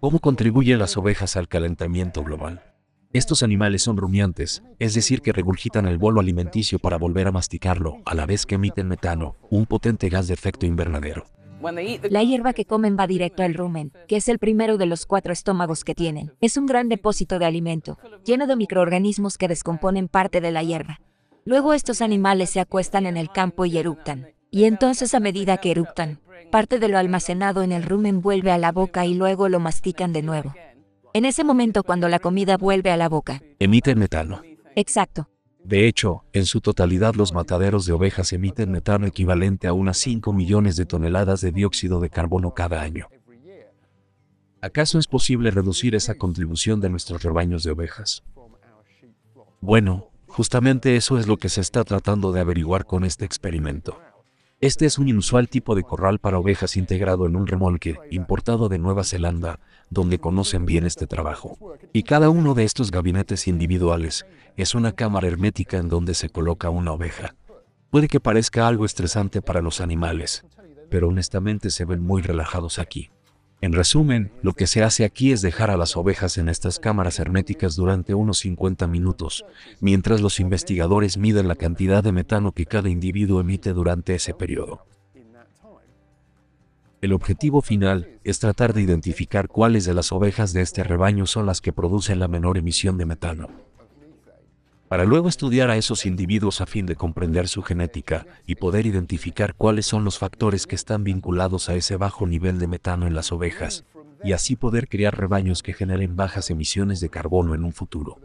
¿Cómo contribuyen las ovejas al calentamiento global? Estos animales son rumiantes, es decir, que regurgitan el bolo alimenticio para volver a masticarlo, a la vez que emiten metano, un potente gas de efecto invernadero. La hierba que comen va directo al rumen, que es el primero de los cuatro estómagos que tienen. Es un gran depósito de alimento, lleno de microorganismos que descomponen parte de la hierba. Luego estos animales se acuestan en el campo y eruptan, Y entonces a medida que eruptan Parte de lo almacenado en el rumen vuelve a la boca y luego lo mastican de nuevo. En ese momento cuando la comida vuelve a la boca. Emiten metano. Exacto. De hecho, en su totalidad los mataderos de ovejas emiten metano equivalente a unas 5 millones de toneladas de dióxido de carbono cada año. ¿Acaso es posible reducir esa contribución de nuestros rebaños de ovejas? Bueno, justamente eso es lo que se está tratando de averiguar con este experimento. Este es un inusual tipo de corral para ovejas integrado en un remolque, importado de Nueva Zelanda, donde conocen bien este trabajo. Y cada uno de estos gabinetes individuales es una cámara hermética en donde se coloca una oveja. Puede que parezca algo estresante para los animales, pero honestamente se ven muy relajados aquí. En resumen, lo que se hace aquí es dejar a las ovejas en estas cámaras herméticas durante unos 50 minutos, mientras los investigadores miden la cantidad de metano que cada individuo emite durante ese periodo. El objetivo final es tratar de identificar cuáles de las ovejas de este rebaño son las que producen la menor emisión de metano para luego estudiar a esos individuos a fin de comprender su genética y poder identificar cuáles son los factores que están vinculados a ese bajo nivel de metano en las ovejas, y así poder crear rebaños que generen bajas emisiones de carbono en un futuro.